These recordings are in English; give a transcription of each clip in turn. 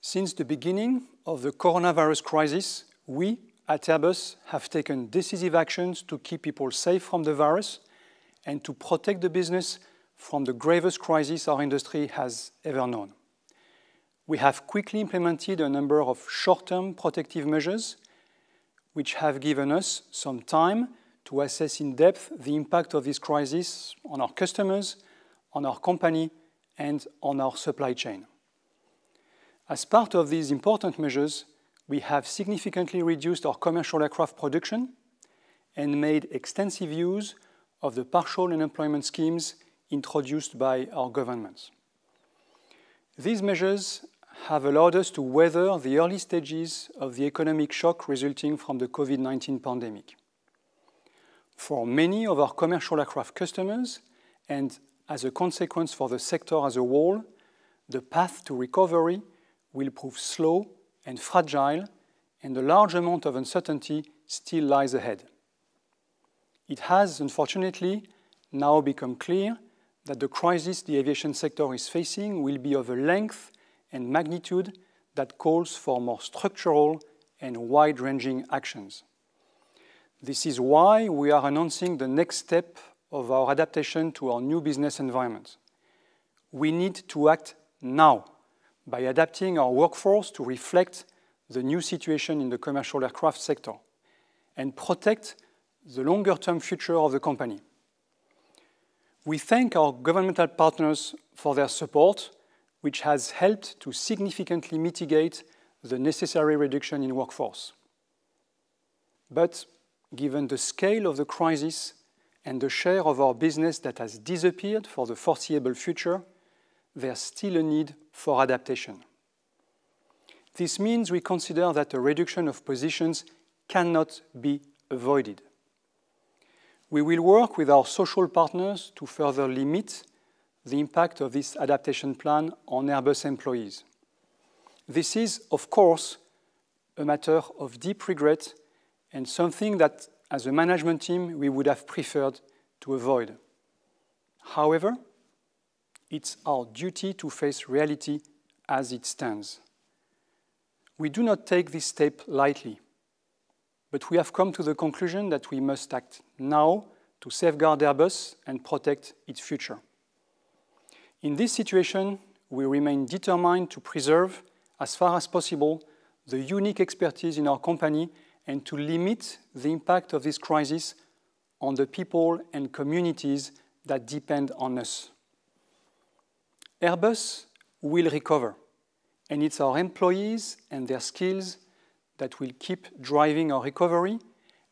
Since the beginning of the coronavirus crisis, we at Airbus have taken decisive actions to keep people safe from the virus and to protect the business from the gravest crisis our industry has ever known. We have quickly implemented a number of short-term protective measures, which have given us some time to assess in depth the impact of this crisis on our customers, on our company, and on our supply chain. As part of these important measures, we have significantly reduced our commercial aircraft production and made extensive use of the partial unemployment schemes introduced by our governments. These measures have allowed us to weather the early stages of the economic shock resulting from the COVID-19 pandemic. For many of our commercial aircraft customers, and as a consequence for the sector as a whole, the path to recovery will prove slow and fragile, and a large amount of uncertainty still lies ahead. It has, unfortunately, now become clear that the crisis the aviation sector is facing will be of a length and magnitude that calls for more structural and wide-ranging actions. This is why we are announcing the next step of our adaptation to our new business environment. We need to act now by adapting our workforce to reflect the new situation in the commercial aircraft sector and protect the longer-term future of the company. We thank our governmental partners for their support, which has helped to significantly mitigate the necessary reduction in workforce. But given the scale of the crisis and the share of our business that has disappeared for the foreseeable future, there's still a need for adaptation. This means we consider that a reduction of positions cannot be avoided. We will work with our social partners to further limit the impact of this adaptation plan on Airbus employees. This is, of course, a matter of deep regret and something that, as a management team, we would have preferred to avoid. However, it's our duty to face reality as it stands. We do not take this step lightly, but we have come to the conclusion that we must act now to safeguard Airbus and protect its future. In this situation, we remain determined to preserve, as far as possible, the unique expertise in our company and to limit the impact of this crisis on the people and communities that depend on us. Airbus will recover, and it's our employees and their skills that will keep driving our recovery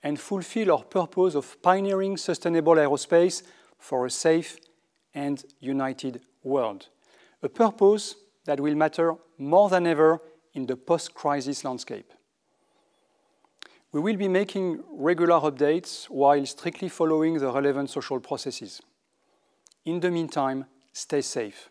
and fulfill our purpose of pioneering sustainable aerospace for a safe and united world. A purpose that will matter more than ever in the post-crisis landscape. We will be making regular updates while strictly following the relevant social processes. In the meantime, stay safe.